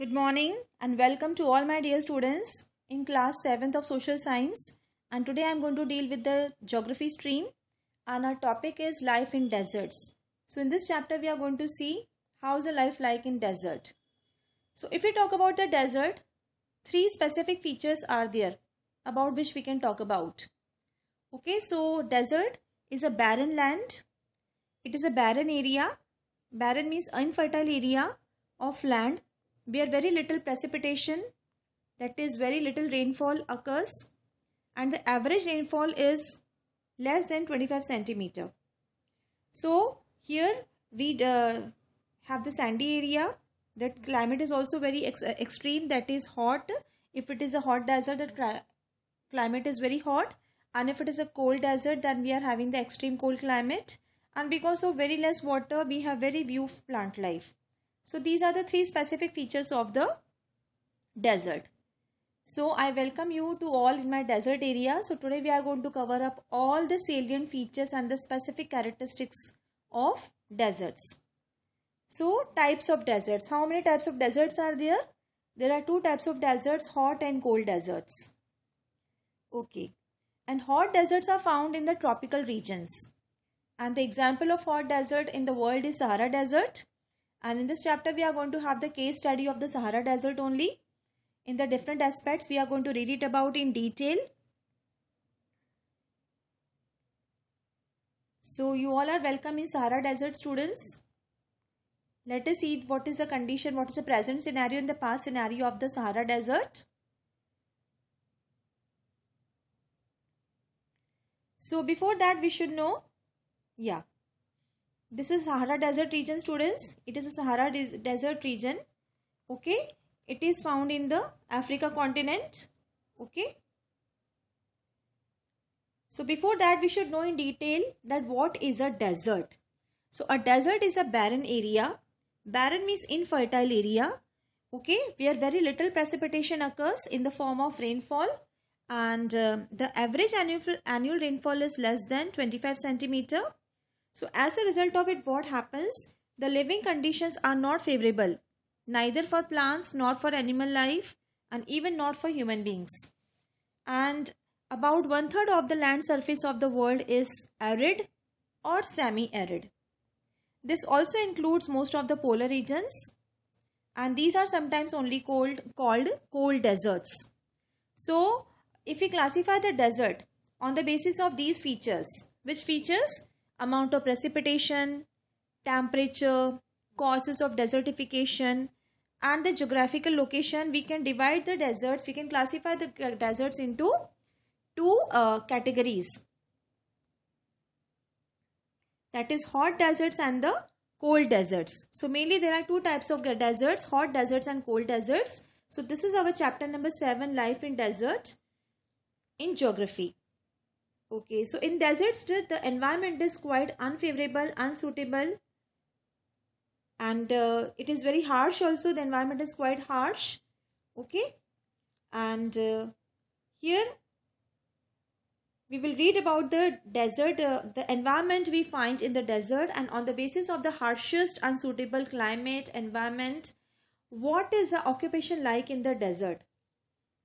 Good morning and welcome to all my dear students in class 7th of social science and today I am going to deal with the geography stream and our topic is life in deserts. So in this chapter we are going to see how is a life like in desert. So if we talk about the desert, three specific features are there about which we can talk about. Okay, so desert is a barren land. It is a barren area. Barren means unfertile area of land where very little precipitation that is very little rainfall occurs and the average rainfall is less than 25 centimeter. So here we uh, have the sandy area that climate is also very ex uh, extreme that is hot. If it is a hot desert that climate is very hot and if it is a cold desert then we are having the extreme cold climate and because of very less water we have very few plant life. So these are the three specific features of the desert. So I welcome you to all in my desert area. So today we are going to cover up all the salient features and the specific characteristics of deserts. So types of deserts. How many types of deserts are there? There are two types of deserts, hot and cold deserts. Okay. And hot deserts are found in the tropical regions. And the example of hot desert in the world is Sahara Desert and in this chapter, we are going to have the case study of the Sahara Desert only. In the different aspects, we are going to read it about in detail. So you all are welcome in Sahara Desert students. Let us see what is the condition, what is the present scenario and the past scenario of the Sahara Desert. So before that we should know, yeah, this is Sahara Desert region students. It is a Sahara des Desert region. Okay. It is found in the Africa continent. Okay. So before that we should know in detail that what is a desert. So a desert is a barren area. Barren means infertile area. Okay. Where very little precipitation occurs in the form of rainfall. And uh, the average annual, annual rainfall is less than 25 centimeter so as a result of it, what happens? The living conditions are not favorable, neither for plants nor for animal life and even not for human beings. And about one third of the land surface of the world is arid or semi-arid. This also includes most of the polar regions and these are sometimes only called, called cold deserts. So if we classify the desert on the basis of these features, which features? amount of precipitation, temperature, causes of desertification, and the geographical location, we can divide the deserts, we can classify the uh, deserts into two uh, categories. That is hot deserts and the cold deserts. So mainly there are two types of deserts, hot deserts and cold deserts. So this is our chapter number 7, Life in Desert in Geography. Okay, so in deserts, the environment is quite unfavorable, unsuitable, and uh, it is very harsh also. The environment is quite harsh. Okay, and uh, here we will read about the desert, uh, the environment we find in the desert, and on the basis of the harshest, unsuitable climate, environment, what is the occupation like in the desert?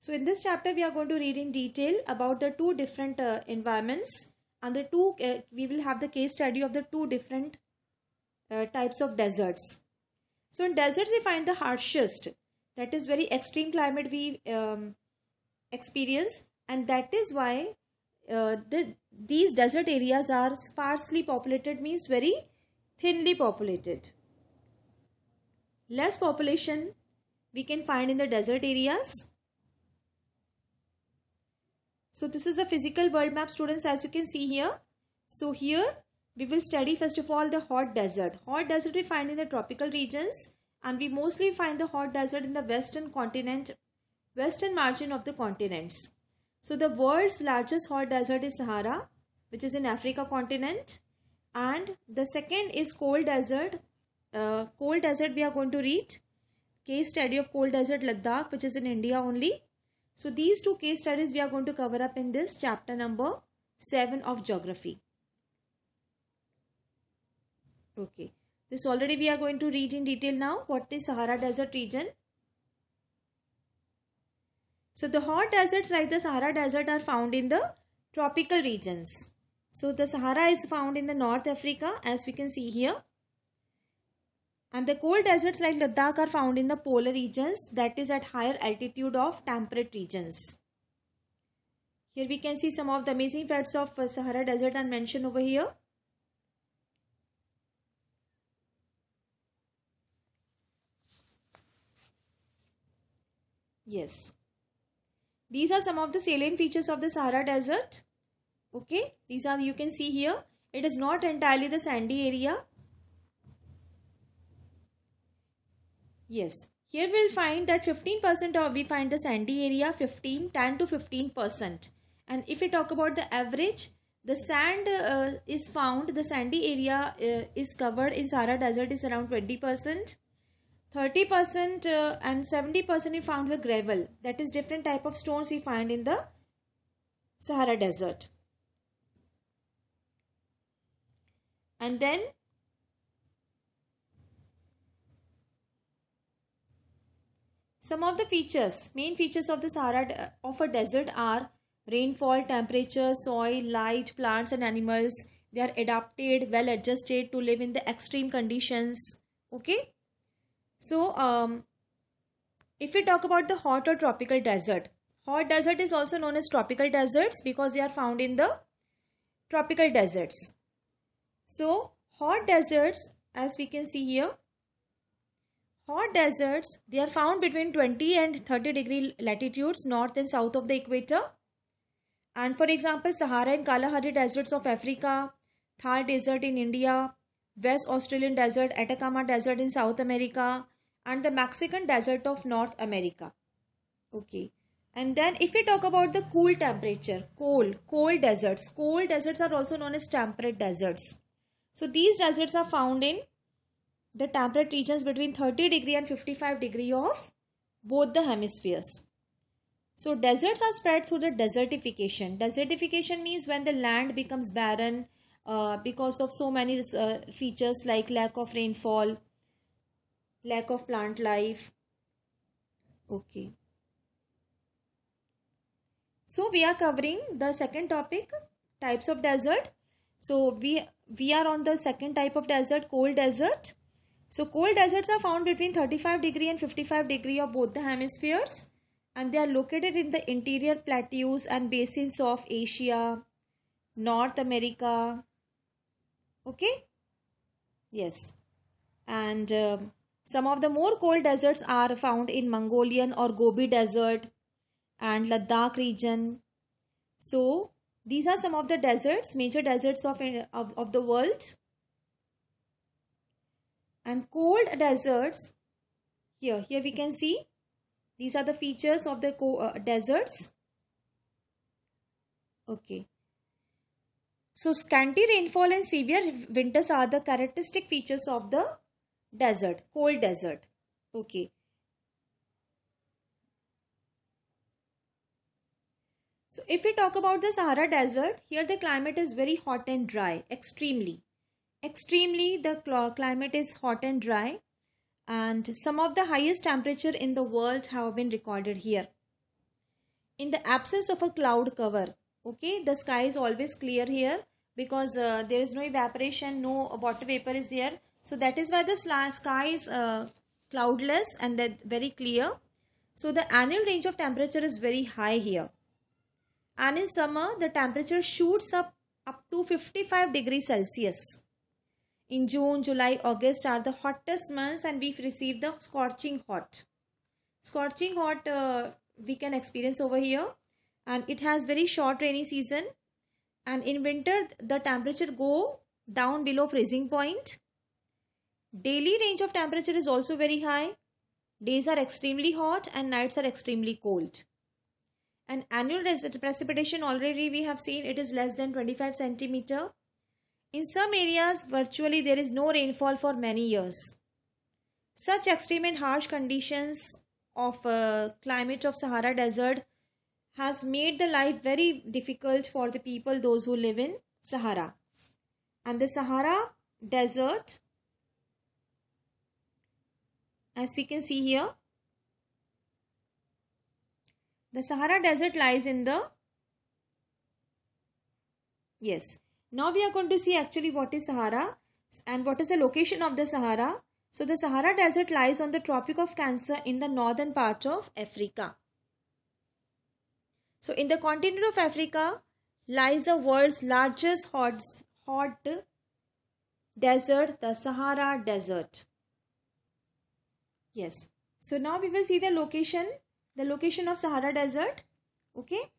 So in this chapter, we are going to read in detail about the two different uh, environments and the two, uh, we will have the case study of the two different uh, types of deserts. So in deserts, we find the harshest, that is very extreme climate we um, experience and that is why uh, the, these desert areas are sparsely populated means very thinly populated. Less population we can find in the desert areas so this is a physical world map students as you can see here. So here we will study first of all the hot desert. Hot desert we find in the tropical regions and we mostly find the hot desert in the western continent, western margin of the continents. So the world's largest hot desert is Sahara which is in Africa continent and the second is cold desert. Uh, cold desert we are going to read. Case study of cold desert Ladakh which is in India only so these two case studies we are going to cover up in this chapter number 7 of geography. Okay. This already we are going to read in detail now. What is Sahara Desert region? So the hot deserts like the Sahara Desert are found in the tropical regions. So the Sahara is found in the North Africa as we can see here. And the cold deserts like Ladakh are found in the polar regions, that is at higher altitude of temperate regions. Here we can see some of the amazing parts of uh, Sahara Desert and mentioned over here. Yes. These are some of the salient features of the Sahara Desert. Okay. These are, you can see here, it is not entirely the sandy area Yes, here we'll find that 15% of we find the sandy area 15, 10 to 15%. And if we talk about the average, the sand uh, is found, the sandy area uh, is covered in Sahara Desert is around 20%. 30% uh, and 70% we found the gravel. That is different type of stones we find in the Sahara Desert. And then Some of the features, main features of the Sahara uh, of a desert are rainfall, temperature, soil, light, plants and animals. They are adapted, well adjusted to live in the extreme conditions. Okay. So, um, if we talk about the hot or tropical desert, hot desert is also known as tropical deserts because they are found in the tropical deserts. So, hot deserts as we can see here Hot deserts, they are found between 20 and 30 degree latitudes north and south of the equator. And for example, Sahara and Kalahari deserts of Africa, Thar desert in India, West Australian desert, Atacama desert in South America, and the Mexican desert of North America. Okay. And then if we talk about the cool temperature, cold, cold deserts. Cold deserts are also known as temperate deserts. So these deserts are found in the temperate regions between 30 degree and 55 degree of both the hemispheres. So deserts are spread through the desertification. Desertification means when the land becomes barren uh, because of so many uh, features like lack of rainfall, lack of plant life. Okay. So we are covering the second topic, types of desert. So we, we are on the second type of desert, cold desert. So cold deserts are found between 35 degree and 55 degree of both the hemispheres and they are located in the interior plateaus and basins of Asia, North America. Okay? Yes. And uh, some of the more cold deserts are found in Mongolian or Gobi Desert and Ladakh region. So these are some of the deserts, major deserts of, of, of the world and cold deserts here here we can see these are the features of the uh, deserts okay so scanty rainfall and severe winters are the characteristic features of the desert cold desert okay So if we talk about the Sahara Desert, here the climate is very hot and dry, extremely. Extremely, the climate is hot and dry and some of the highest temperature in the world have been recorded here. In the absence of a cloud cover, okay, the sky is always clear here because uh, there is no evaporation, no water vapor is there. So that is why the sky is uh, cloudless and that very clear. So the annual range of temperature is very high here. And in summer, the temperature shoots up up to 55 degrees Celsius in June, July, August are the hottest months and we've received the scorching hot. Scorching hot uh, we can experience over here and it has very short rainy season and in winter the temperature go down below freezing point. Daily range of temperature is also very high. Days are extremely hot and nights are extremely cold. And annual precipitation already we have seen it is less than 25 centimeter in some areas, virtually there is no rainfall for many years. Such extreme and harsh conditions of uh, climate of Sahara Desert has made the life very difficult for the people, those who live in Sahara. And the Sahara Desert, as we can see here, the Sahara Desert lies in the, yes, now we are going to see actually what is Sahara and what is the location of the Sahara. So the Sahara Desert lies on the Tropic of Cancer in the northern part of Africa. So in the continent of Africa lies the world's largest hot, hot desert, the Sahara Desert. Yes. So now we will see the location, the location of Sahara Desert. Okay.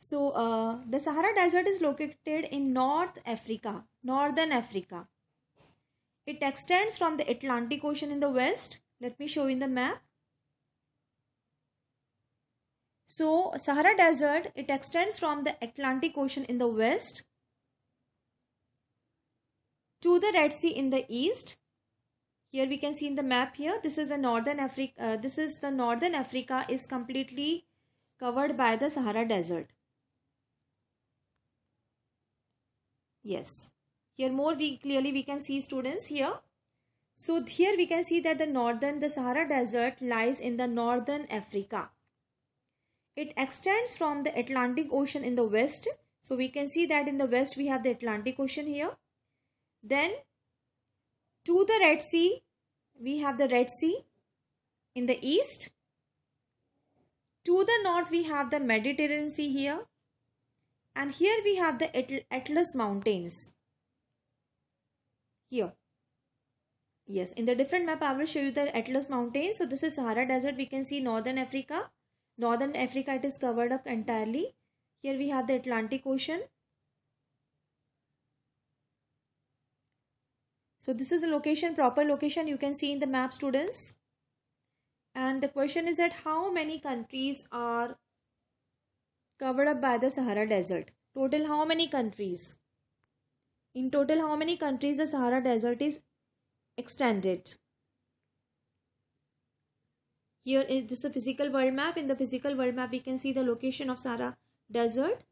So uh, the Sahara Desert is located in North Africa, Northern Africa. It extends from the Atlantic Ocean in the west. Let me show you in the map. So Sahara Desert, it extends from the Atlantic Ocean in the west to the Red Sea in the east. Here we can see in the map here, this is the Northern Africa, uh, this is the Northern Africa is completely covered by the Sahara Desert. Yes. Here more we clearly we can see students here. So here we can see that the northern, the Sahara Desert lies in the northern Africa. It extends from the Atlantic Ocean in the west. So we can see that in the west we have the Atlantic Ocean here. Then to the Red Sea, we have the Red Sea in the east. To the north we have the Mediterranean Sea here and here we have the Atlas mountains here yes in the different map I will show you the Atlas mountains so this is Sahara desert we can see northern Africa northern Africa it is covered up entirely here we have the Atlantic Ocean So this is the location, proper location you can see in the map students. And the question is that how many countries are covered up by the Sahara Desert. Total how many countries? In total how many countries the Sahara Desert is extended? Here is this a physical world map. In the physical world map we can see the location of Sahara Desert.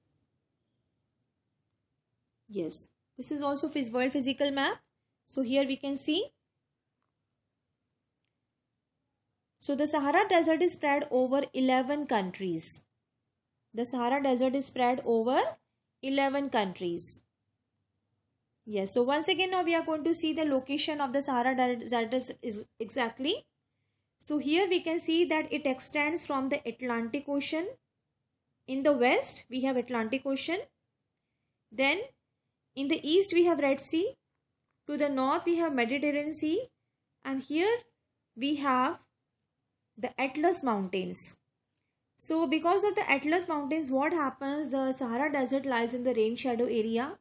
Yes, this is also phys world physical map. So here we can see So the Sahara Desert is spread over 11 countries. The Sahara Desert is spread over 11 countries. Yes, so once again now we are going to see the location of the Sahara Desert is exactly. So here we can see that it extends from the Atlantic Ocean. In the west we have Atlantic Ocean. Then in the east we have Red Sea. To the north we have Mediterranean Sea. And here we have the Atlas Mountains. So because of the Atlas mountains, what happens? The Sahara desert lies in the rain shadow area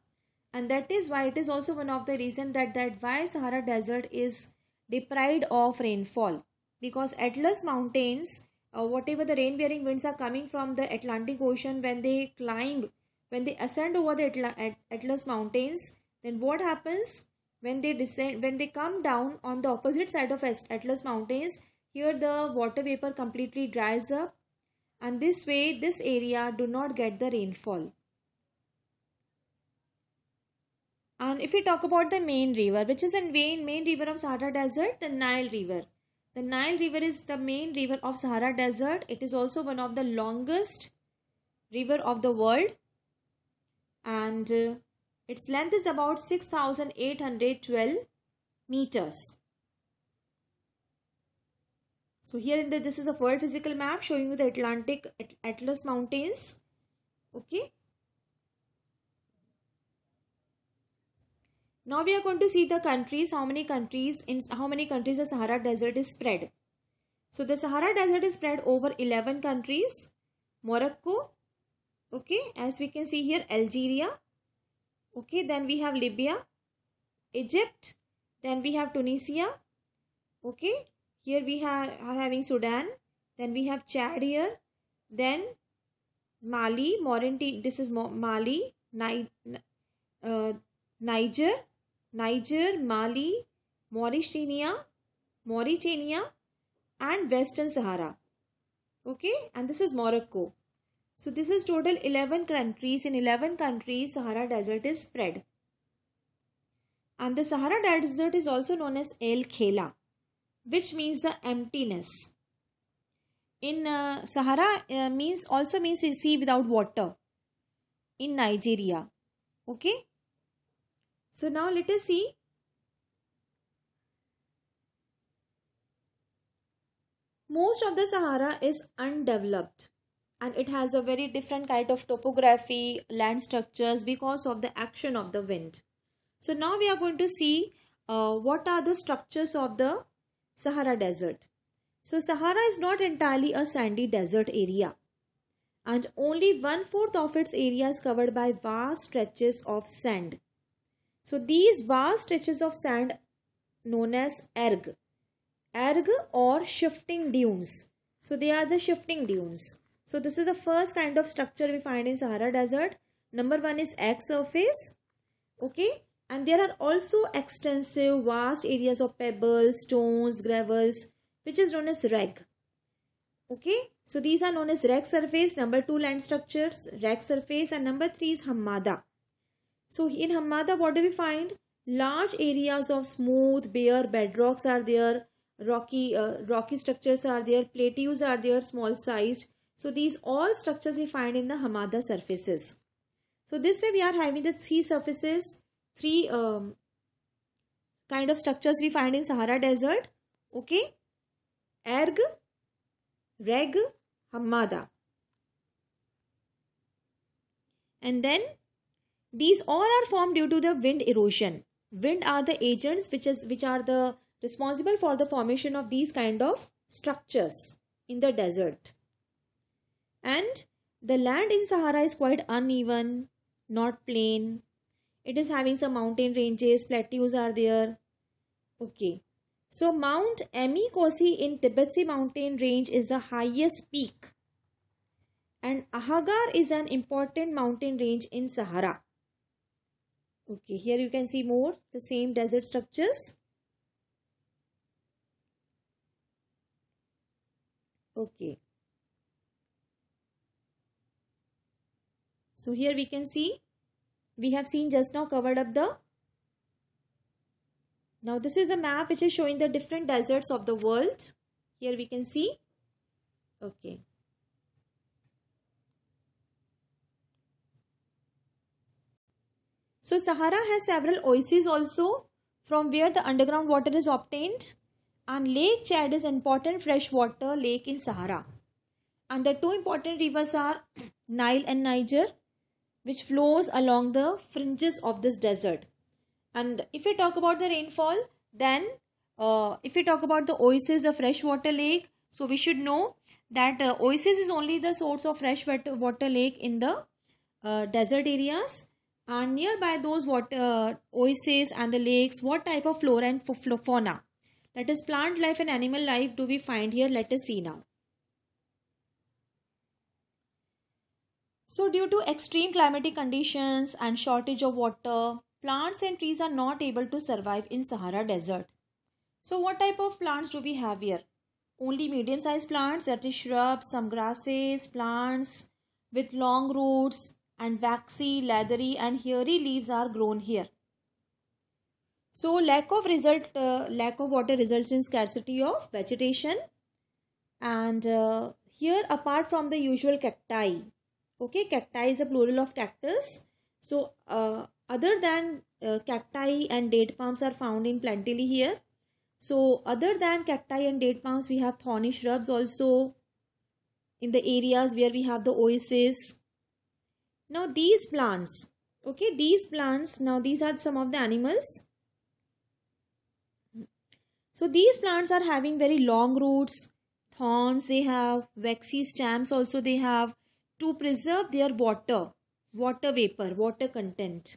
and that is why it is also one of the reason that that why Sahara desert is deprived of rainfall because Atlas mountains uh, whatever the rain bearing winds are coming from the Atlantic Ocean when they climb when they ascend over the Atlas mountains then what happens when they descend when they come down on the opposite side of Atlas mountains here the water vapor completely dries up and this way this area do not get the rainfall. And if we talk about the main river, which is in main, main river of Sahara Desert, the Nile River. The Nile River is the main river of Sahara Desert. It is also one of the longest river of the world. And uh, its length is about 6,812 meters. So here in the this is a world physical map showing you the Atlantic Atlas Mountains. Okay. Now we are going to see the countries, how many countries in how many countries the Sahara Desert is spread. So the Sahara Desert is spread over 11 countries. Morocco, okay, as we can see here, Algeria, okay, then we have Libya, Egypt, then we have Tunisia, okay, here we have, are having Sudan. Then we have Chad here. Then Mali, Morinti. This is Mali, uh, Niger, Niger, Mali, Mauritania, Mauritania and Western Sahara. Okay. And this is Morocco. So this is total 11 countries. In 11 countries, Sahara Desert is spread. And the Sahara Desert is also known as El Khela which means the emptiness. In uh, Sahara uh, means also means sea without water in Nigeria. Okay. So now let us see most of the sahara is undeveloped and it has a very different kind of topography land structures because of the action of the wind so now we are going to see uh, what are the structures of the Sahara Desert. So, Sahara is not entirely a sandy desert area, and only one fourth of its area is covered by vast stretches of sand. So, these vast stretches of sand, known as erg, erg or shifting dunes. So, they are the shifting dunes. So, this is the first kind of structure we find in Sahara Desert. Number one is egg surface. Okay. And there are also extensive vast areas of pebbles, stones, gravels, which is known as rag. Okay, so these are known as rag surface. Number two land structures, rag surface, and number three is Hamada. So in Hamada, what do we find? Large areas of smooth, bare bedrocks are there. Rocky, uh, rocky structures are there. Plateaus are there, small sized. So these all structures we find in the Hamada surfaces. So this way we are having the three surfaces three um, kind of structures we find in Sahara Desert. Okay. Erg, Reg, Hamada. And then these all are formed due to the wind erosion. Wind are the agents which is which are the responsible for the formation of these kind of structures in the desert. And the land in Sahara is quite uneven, not plain, it is having some mountain ranges plateaus are there okay so mount Kosi in tibetsi mountain range is the highest peak and ahagar is an important mountain range in sahara okay here you can see more the same desert structures okay so here we can see we have seen just now covered up the now this is a map which is showing the different deserts of the world here we can see okay so sahara has several oases also from where the underground water is obtained and lake chad is important freshwater lake in sahara and the two important rivers are nile and niger which flows along the fringes of this desert. And if we talk about the rainfall, then uh, if we talk about the oasis, a freshwater lake, so we should know that uh, oasis is only the source of freshwater lake in the uh, desert areas. And nearby those water uh, oases and the lakes, what type of flora and fauna, that is plant life and animal life do we find here? Let us see now. So due to extreme climatic conditions and shortage of water, plants and trees are not able to survive in Sahara desert. So what type of plants do we have here? Only medium sized plants that is shrubs, some grasses, plants with long roots and waxy, leathery and hairy leaves are grown here. So lack of result, uh, lack of water results in scarcity of vegetation and uh, here apart from the usual cacti okay cacti is a plural of cactus so uh, other than uh, cacti and date palms are found in plantily here so other than cacti and date palms we have thorny shrubs also in the areas where we have the oases now these plants okay these plants now these are some of the animals so these plants are having very long roots thorns they have waxy stems also they have to preserve their water, water vapor, water content.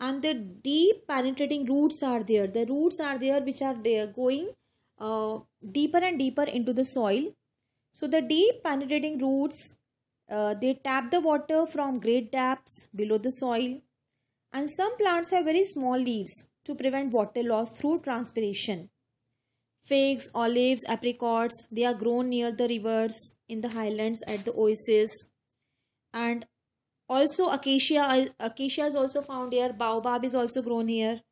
And the deep penetrating roots are there. The roots are there which are there going uh, deeper and deeper into the soil. So the deep penetrating roots, uh, they tap the water from great depths below the soil. And some plants have very small leaves to prevent water loss through transpiration. Figs, olives, apricots, they are grown near the rivers, in the highlands, at the oases. And also acacia, acacia is also found here. Baobab is also grown here.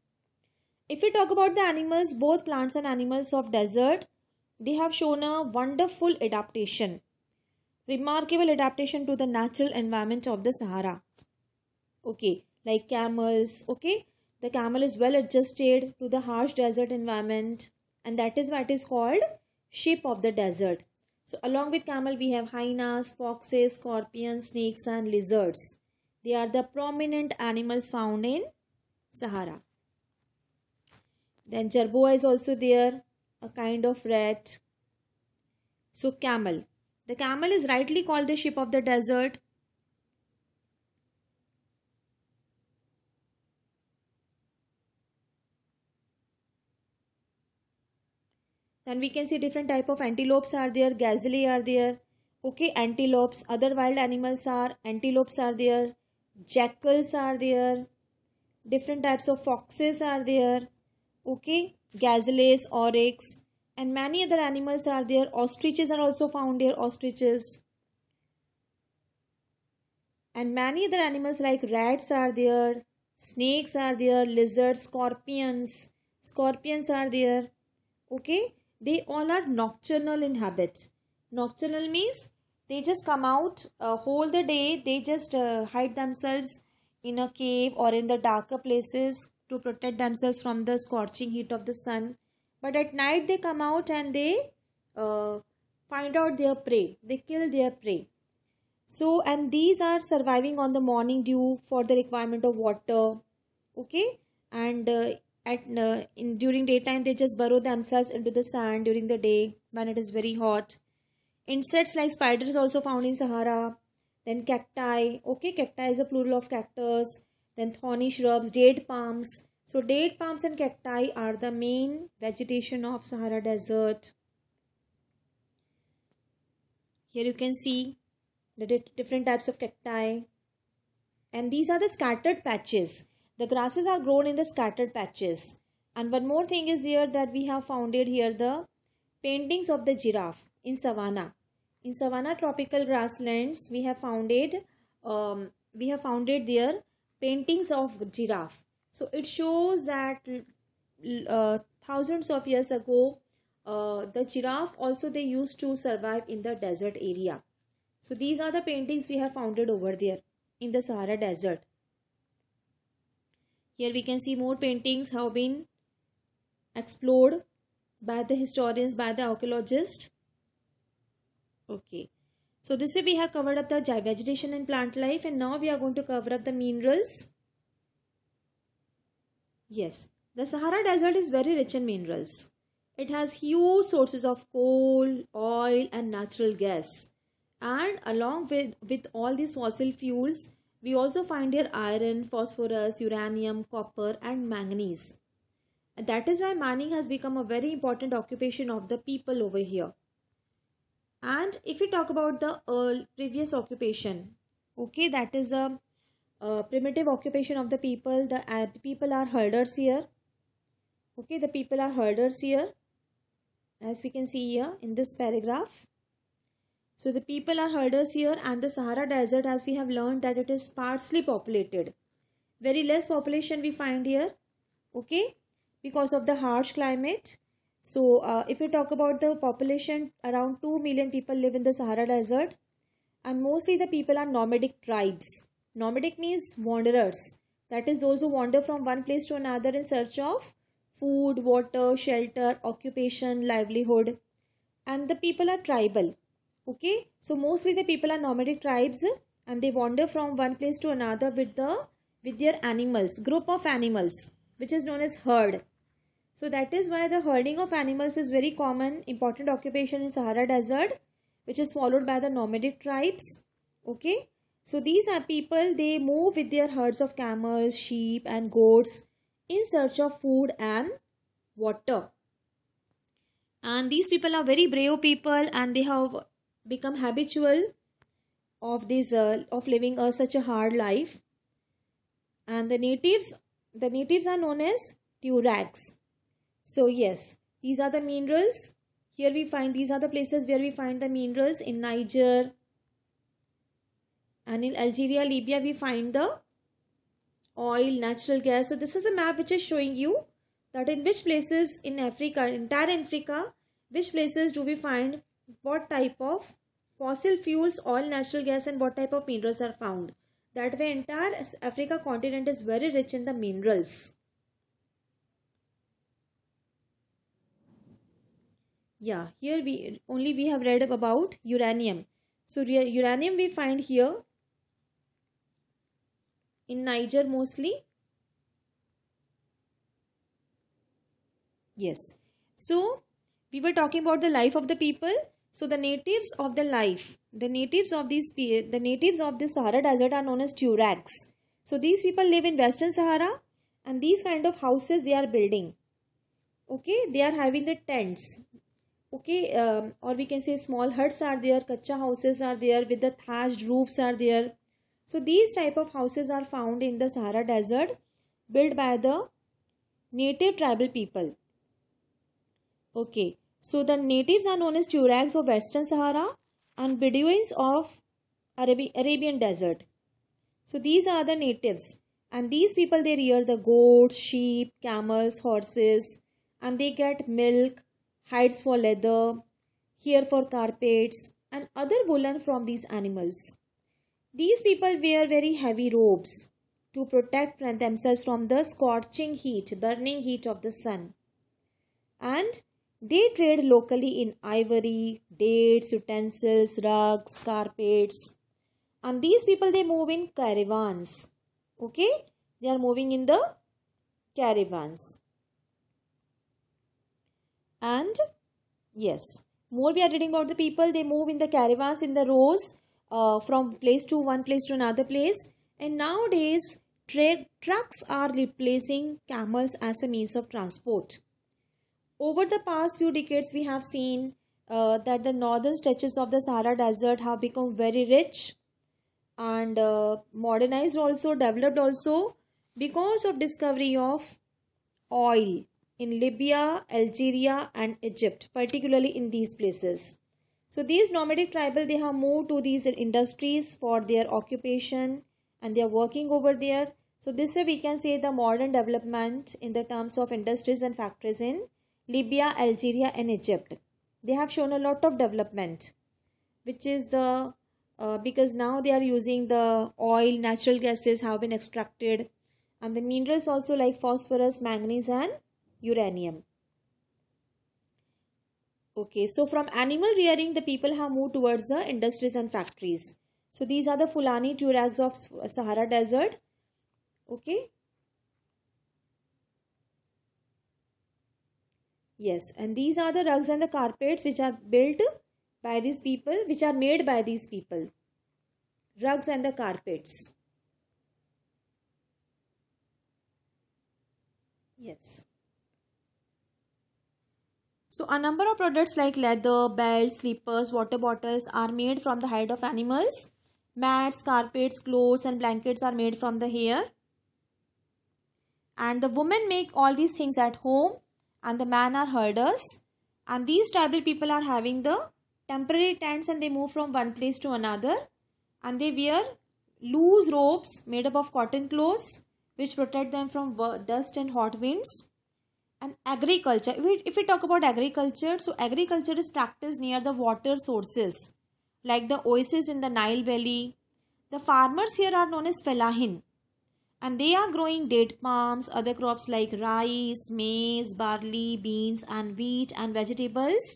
If we talk about the animals, both plants and animals of desert, they have shown a wonderful adaptation. Remarkable adaptation to the natural environment of the Sahara. Okay, like camels, okay. The camel is well adjusted to the harsh desert environment and that is what is called sheep of the desert. So along with camel we have hyenas, foxes, scorpions, snakes and lizards. They are the prominent animals found in Sahara. Then jerboa is also there, a kind of rat. So camel. The camel is rightly called the sheep of the desert then we can see different type of antelopes are there gazelle are there okay antelopes other wild animals are antelopes are there jackals are there different types of foxes are there okay gazelles oryx and many other animals are there ostriches are also found here ostriches and many other animals like rats are there snakes are there lizards scorpions scorpions are there okay they all are nocturnal in habit. Nocturnal means they just come out uh, whole the day. They just uh, hide themselves in a cave or in the darker places to protect themselves from the scorching heat of the sun. But at night they come out and they uh, find out their prey. They kill their prey. So and these are surviving on the morning dew for the requirement of water. Okay and uh, at uh, in during daytime they just burrow themselves into the sand during the day when it is very hot insects like spiders also found in sahara then cacti okay cacti is a plural of cactus then thorny shrubs date palms so date palms and cacti are the main vegetation of sahara desert here you can see the different types of cacti and these are the scattered patches the grasses are grown in the scattered patches. And one more thing is here that we have founded here the paintings of the giraffe in savanna. In savanna tropical grasslands, we have founded um, we have founded there paintings of giraffe. So it shows that uh, thousands of years ago, uh, the giraffe also they used to survive in the desert area. So these are the paintings we have founded over there in the Sahara desert. Here we can see more paintings have been explored by the historians, by the archaeologists. Okay. So this way we have covered up the vegetation and plant life and now we are going to cover up the minerals. Yes, the Sahara Desert is very rich in minerals. It has huge sources of coal, oil and natural gas. And along with, with all these fossil fuels, we also find here iron, phosphorus, uranium, copper and manganese. And that is why mining has become a very important occupation of the people over here. And if we talk about the uh, previous occupation, okay, that is a, a primitive occupation of the people. The uh, people are herders here. Okay, the people are herders here. As we can see here in this paragraph. So the people are herders here and the Sahara Desert as we have learned that it is sparsely populated. Very less population we find here, okay, because of the harsh climate. So uh, if we talk about the population, around 2 million people live in the Sahara Desert and mostly the people are nomadic tribes. Nomadic means wanderers. That is those who wander from one place to another in search of food, water, shelter, occupation, livelihood. And the people are tribal okay so mostly the people are nomadic tribes and they wander from one place to another with the with their animals group of animals which is known as herd so that is why the herding of animals is very common important occupation in sahara desert which is followed by the nomadic tribes okay so these are people they move with their herds of camels sheep and goats in search of food and water and these people are very brave people and they have become habitual of this uh, of living a, such a hard life and the natives the natives are known as turags so yes these are the minerals here we find these are the places where we find the minerals in niger and in algeria libya we find the oil natural gas so this is a map which is showing you that in which places in africa entire africa which places do we find what type of fossil fuels, oil, natural gas and what type of minerals are found. That way entire Africa continent is very rich in the minerals. Yeah, here we only we have read about uranium. So uranium we find here in Niger mostly. Yes. So we were talking about the life of the people so the natives of the life, the natives of these, the natives of the Sahara Desert are known as Tuaregs. So these people live in Western Sahara and these kind of houses they are building. Okay, they are having the tents. Okay, um, or we can say small huts are there, kacha houses are there with the thatched roofs are there. So these type of houses are found in the Sahara Desert built by the native tribal people. Okay, so the natives are known as Tuaregs of Western Sahara and Bedouins of Arabi Arabian Desert. So these are the natives and these people they rear the goats, sheep, camels, horses and they get milk, hides for leather, hair for carpets and other woolen from these animals. These people wear very heavy robes to protect themselves from the scorching heat, burning heat of the sun. And they trade locally in ivory, dates, utensils, rugs, carpets. And these people, they move in caravans. Okay? They are moving in the caravans. And yes, more we are reading about the people, they move in the caravans in the rows uh, from place to one place to another place. And nowadays, trucks are replacing camels as a means of transport. Over the past few decades, we have seen uh, that the northern stretches of the Sahara Desert have become very rich and uh, modernized also, developed also because of discovery of oil in Libya, Algeria and Egypt, particularly in these places. So these nomadic tribal, they have moved to these industries for their occupation and they are working over there. So this way we can say the modern development in the terms of industries and factories in Libya, Algeria, and Egypt. They have shown a lot of development, which is the uh, because now they are using the oil, natural gases have been extracted, and the minerals also like phosphorus, manganese, and uranium. Okay, so from animal rearing, the people have moved towards the industries and factories. So these are the Fulani Turags of Sahara Desert. Okay, yes and these are the rugs and the carpets which are built by these people which are made by these people rugs and the carpets yes so a number of products like leather belts slippers water bottles are made from the hide of animals mats carpets clothes and blankets are made from the hair and the women make all these things at home and the man are herders and these tribal people are having the temporary tents and they move from one place to another and they wear loose robes made up of cotton clothes which protect them from dust and hot winds and agriculture if we, if we talk about agriculture so agriculture is practiced near the water sources like the oasis in the nile valley the farmers here are known as fellahin and they are growing date palms other crops like rice maize barley beans and wheat and vegetables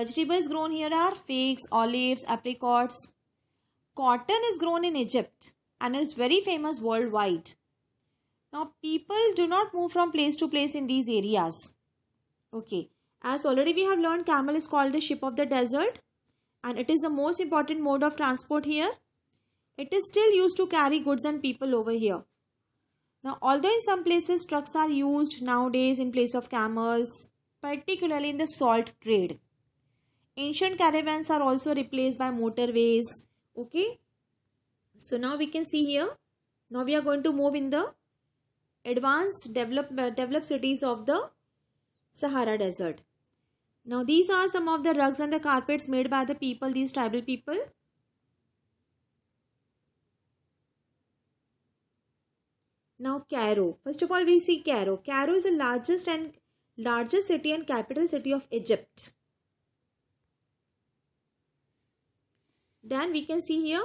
vegetables grown here are figs olives apricots cotton is grown in egypt and it is very famous worldwide now people do not move from place to place in these areas okay as already we have learned camel is called the ship of the desert and it is the most important mode of transport here it is still used to carry goods and people over here now, although in some places trucks are used nowadays in place of camels, particularly in the salt trade. Ancient caravans are also replaced by motorways. Okay. So now we can see here. Now we are going to move in the advanced developed, uh, developed cities of the Sahara Desert. Now these are some of the rugs and the carpets made by the people, these tribal people. Now Cairo. First of all, we see Cairo. Cairo is the largest and largest city and capital city of Egypt. Then we can see here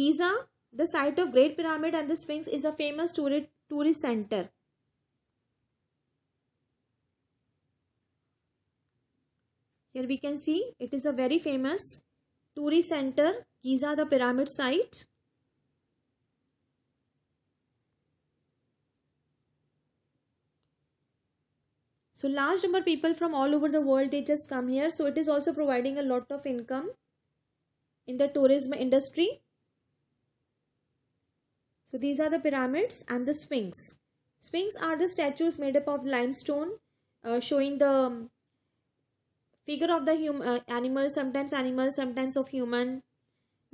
Giza, the site of Great Pyramid and the Sphinx is a famous tourist, tourist center. Here we can see it is a very famous tourist center, Giza the pyramid site. So large number of people from all over the world, they just come here. So it is also providing a lot of income in the tourism industry. So these are the pyramids and the sphinx. Sphinx are the statues made up of limestone uh, showing the um, figure of the human uh, animal sometimes animal sometimes of human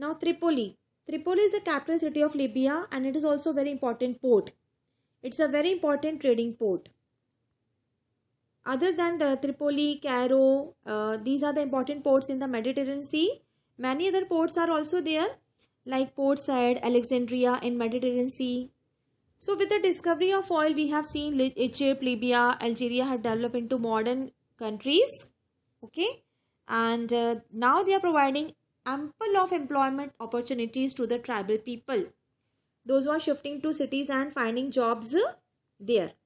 now tripoli tripoli is a capital city of libya and it is also very important port it's a very important trading port other than the tripoli cairo uh, these are the important ports in the mediterranean sea many other ports are also there like port said alexandria in mediterranean sea so with the discovery of oil we have seen egypt libya algeria have developed into modern countries okay and uh, now they are providing ample of employment opportunities to the tribal people those who are shifting to cities and finding jobs uh, there